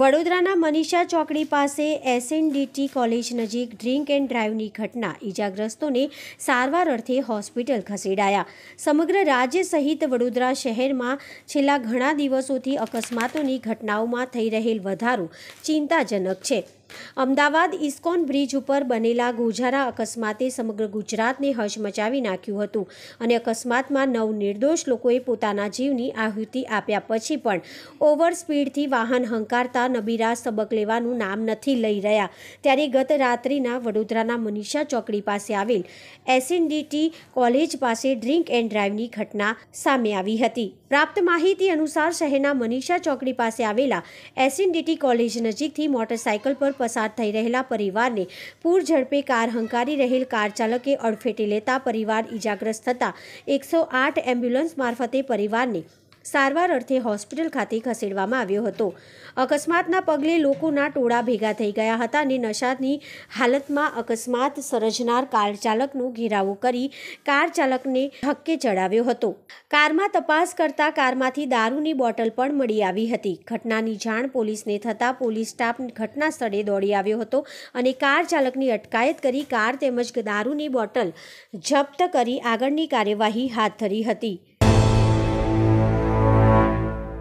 વડોદરાના મનીષા ચોકડી પાસે એસએનડીટી કોલેજ નજીક ડ્રિંક એન્ડ ડ્રાઈવની ઘટના ઈજાગ્રસ્તોને સારવાર અર્થે હોસ્પિટલ ખસેડાયા સમગ્ર રાજ્ય સહિત વડોદરા શહેરમાં છેલ્લા ઘણા દિવસોથી અકસ્માતોની ઘટનાઓમાં થઈ રહેલ વધારો ચિંતાજનક છે અમદાવાદ ઇસ્કોન બ્રિજ ઉપર બનેલા ગોઝારા અકસ્માતે સમગ્ર ગુજરાતને હશ મચાવી નાખ્યું હતું અને અકસ્માતમાં નવ નિર્દોષ લોકોએ પોતાના જીવની આહુતિ આપ્યા પછી પણ ઓવર સ્પીડથી વાહન હંકારતા નબીરા સબક લેવાનું નામ નથી લઈ રહ્યા ત્યારે ગત રાત્રિના વડોદરાના મનીષા ચોકડી પાસે આવેલ એસએનડીટી કોલેજ પાસે ડ્રિંક એન્ડ ડ્રાઈવની ઘટના સામે આવી હતી પ્રાપ્ત માહિતી અનુસાર શહેરના મનીષા ચોકડી પાસે આવેલા એસએનડીટી કોલેજ નજીકથી મોટરસાયકલ પર પસાર થઈ રહેલા પરિવારને પૂર ઝડપે કાર હંકારી રહેલ કાર ચાલકે અડફેટે લેતા પરિવાર ઇજાગ્રસ્ત થતા એકસો આઠ એમ્બ્યુલન્સ મારફતે પરિવારને સારવાર અર્થે હોસ્પિટલ ખાતે ખસેડવામાં આવ્યો હતો અકસ્માતના પગલે લોકોના ટોળા ભેગા થઈ ગયા હતા અને નશાની હાલતમાં અકસ્માત સર્જનાર કાર ચાલકનો ઘેરાવો કરી કાર ચાલકને હક્કે ચડાવ્યો હતો કારમાં તપાસ કરતા કારમાંથી દારૂની બોટલ પણ મળી આવી હતી ઘટનાની જાણ પોલીસને થતાં પોલીસ સ્ટાફ ઘટના સ્થળે દોડી આવ્યો હતો અને કાર ચાલકની અટકાયત કરી કાર તેમજ દારૂની બોટલ જપ્ત કરી આગળની કાર્યવાહી હાથ ધરી હતી